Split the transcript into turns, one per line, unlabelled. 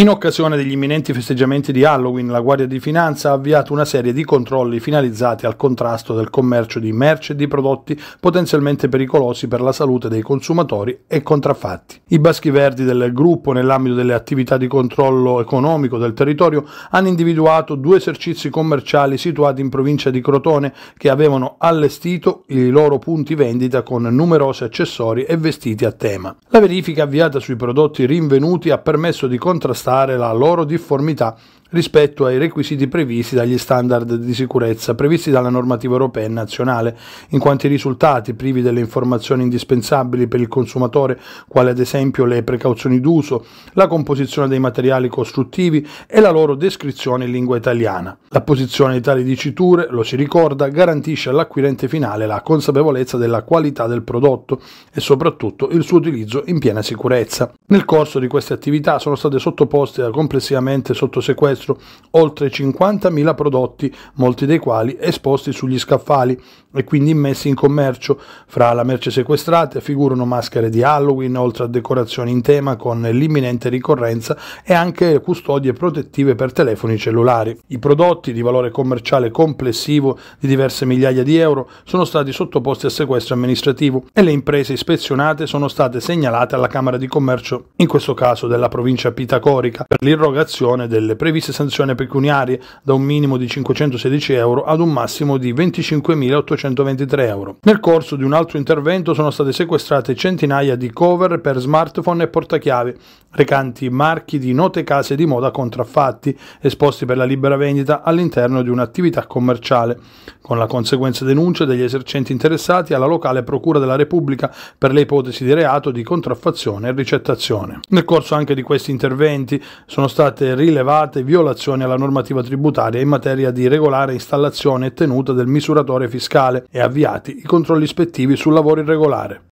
In occasione degli imminenti festeggiamenti di Halloween, la Guardia di Finanza ha avviato una serie di controlli finalizzati al contrasto del commercio di merce e di prodotti potenzialmente pericolosi per la salute dei consumatori e contraffatti. I baschi verdi del gruppo, nell'ambito delle attività di controllo economico del territorio, hanno individuato due esercizi commerciali situati in provincia di Crotone che avevano allestito i loro punti vendita con numerosi accessori e vestiti a tema. La verifica avviata sui prodotti rinvenuti ha permesso di contrastare manifestare la loro difformità rispetto ai requisiti previsti dagli standard di sicurezza previsti dalla normativa europea e nazionale, in quanto i risultati privi delle informazioni indispensabili per il consumatore, quale ad esempio le precauzioni d'uso, la composizione dei materiali costruttivi e la loro descrizione in lingua italiana. La posizione di tali diciture, lo si ricorda, garantisce all'acquirente finale la consapevolezza della qualità del prodotto e soprattutto il suo utilizzo in piena sicurezza. Nel corso di queste attività sono state sottoposte complessivamente sotto sequestro sommerso oltre 50.000 prodotti, molti dei quali esposti sugli scaffali e quindi immessi in commercio. Fra la merce sequestrata figurano maschere di Halloween, oltre a decorazioni in tema con l'imminente ricorrenza e anche custodie protettive per telefoni cellulari. I prodotti di valore commerciale complessivo di diverse migliaia di euro sono stati sottoposti a sequestro amministrativo e le imprese ispezionate sono state segnalate alla Camera di Commercio, in questo caso della provincia pitacorica, per l'irrogazione delle previste massima sanzione pecuniaria da un minimo di 516 euro ad un massimo di 25.823 euro. Nel corso di un altro intervento sono state sequestrate centinaia di cover per smartphone e portachiavi, recanti marchi di note case di moda contraffatti, esposti per la libera vendita all'interno di un'attività commerciale, con la conseguente denuncia degli esercenti interessati alla locale Procura della Repubblica per le ipotesi di reato di contraffazione e ricettazione. Nel corso anche di questi interventi sono state rilevate violazioni violazioni alla normativa tributaria in materia di regolare installazione e tenuta del misuratore fiscale e avviati i controlli ispettivi sul lavoro irregolare.